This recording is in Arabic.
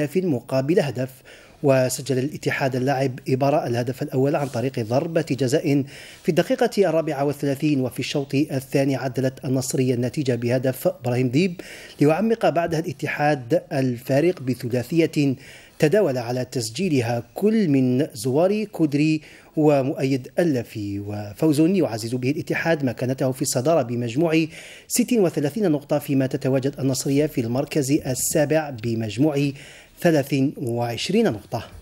هدف مقابل هدف وسجل الاتحاد اللاعب إبارة الهدف الأول عن طريق ضربة جزاء في الدقيقة الرابعة والثلاثين وفي الشوط الثاني عدلت النصرية النتيجة بهدف إبراهيم ديب ليعمق بعدها الاتحاد الفارق بثلاثية تداول على تسجيلها كل من زواري كودري ومؤيد اللفي وفوز يعزز به الاتحاد مكانته في الصدارة بمجموع 36 نقطة فيما تتواجد النصرية في المركز السابع بمجموع 30 و20 نقطة